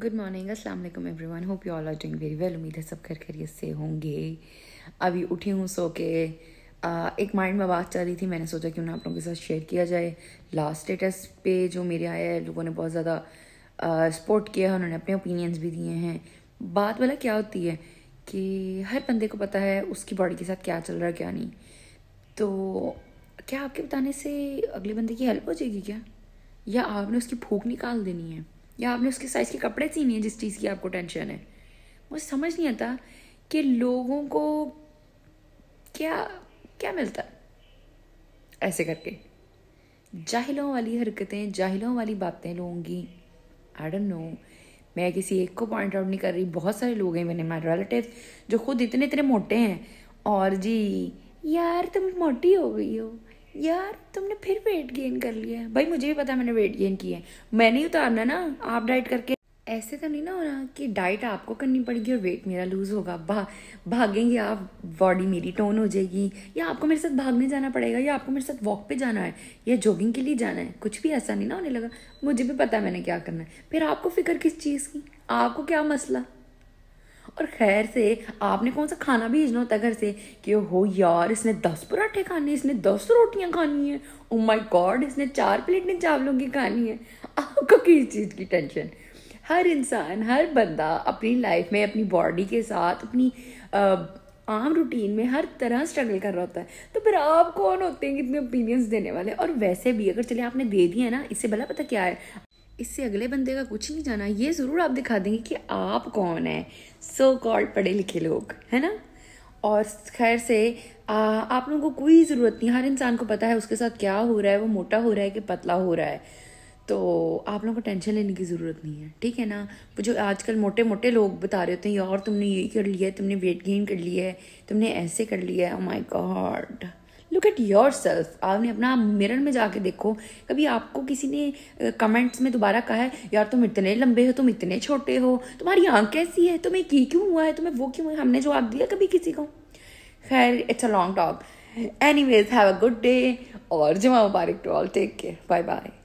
good morning अस्सलाम वालेकुम everyone hope you all are doing very well उम्मीद है सब घर खैरियत से होंगे अभी उठी हूँ सो के आ, एक माइंड में बात चल रही थी मैंने सोचा कि उन्हें आप लोगों के साथ शेयर किया जाए लास्ट स्टेटस पे जो मेरे आया है लोगों ने बहुत ज़्यादा सपोर्ट किया है उन्होंने अपने ओपिनियंस भी दिए हैं बात वाला क्या होती है कि हर बंदे को पता है उसकी बॉडी के साथ क्या चल रहा है क्या नहीं तो क्या आपके बताने से अगले बंदे की हेल्प हो जाएगी क्या या आपने उसकी भूख निकाल देनी है या आपने उसके साइज़ के कपड़े सीने हैं जिस चीज़ की आपको टेंशन है मुझे समझ नहीं आता कि लोगों को क्या क्या मिलता ऐसे करके जाहिलों वाली हरकतें जाहिलों वाली बातें लोगों की आई डोंट नो मैं किसी एक को पॉइंट आउट नहीं कर रही बहुत सारे लोग हैं मैंने मेरे रिलेटिव जो खुद इतने इतने मोटे हैं और जी यार तुम मोटी हो गई हो यार तुमने फिर वेट गेन कर लिया है भाई मुझे भी पता है मैंने वेट गेन किया है मैंने नहीं उतारना ना आप डाइट करके ऐसे तो नहीं ना होना कि डाइट आपको करनी पड़ेगी और वेट मेरा लूज होगा भा भागेंगे आप बॉडी मेरी टोन हो जाएगी या आपको मेरे साथ भागने जाना पड़ेगा या आपको मेरे साथ वॉक पे जाना है या जॉगिंग के लिए जाना है कुछ भी ऐसा नहीं ना होने लगा मुझे भी पता है मैंने क्या करना है फिर आपको फिक्र किस चीज़ की आपको क्या मसला और खैर से आपने कौन सा खाना भेजना होता है घर से कि हो यार इसने दस पराठे खाने इसने दस रोटियां खानी है ओ माय गॉड इसने चार प्लेटें चावलों की खानी है आपको किस चीज़ की टेंशन हर इंसान हर बंदा अपनी लाइफ में अपनी बॉडी के साथ अपनी आम रूटीन में हर तरह स्ट्रगल कर रहा होता है तो फिर आप कौन होते हैं कितने ओपिनियंस देने वाले और वैसे भी अगर चले आपने दे दिया ना इससे भला पता क्या है इससे अगले बंदे का कुछ नहीं जाना ये ज़रूर आप दिखा देंगे कि आप कौन है सो कॉल्ड पढ़े लिखे लोग है ना और खैर से आ, आप लोगों को कोई ज़रूरत नहीं हर इंसान को पता है उसके साथ क्या हो रहा है वो मोटा हो रहा है कि पतला हो रहा है तो आप लोगों को टेंशन लेने की ज़रूरत नहीं है ठीक है ना वो जो आजकल मोटे मोटे लोग बता रहे होते हैं यार तुमने ये कर लिया है तुमने वेट गेन कर लिया है तुमने ऐसे कर लिया है my oh god look at yourself आपने अपना मिरर में जाके देखो कभी आपको किसी ने कमेंट्स में दोबारा कहा है यार तुम इतने लंबे हो तुम इतने छोटे हो तुम्हारी आंख कैसी है तुम्हें की क्यों हुआ है तुम्हें वो क्यों हुआ हमने जवाब दिया कभी किसी को खैर it's a long talk anyways have a good day और जमा मुबारक to all take care bye bye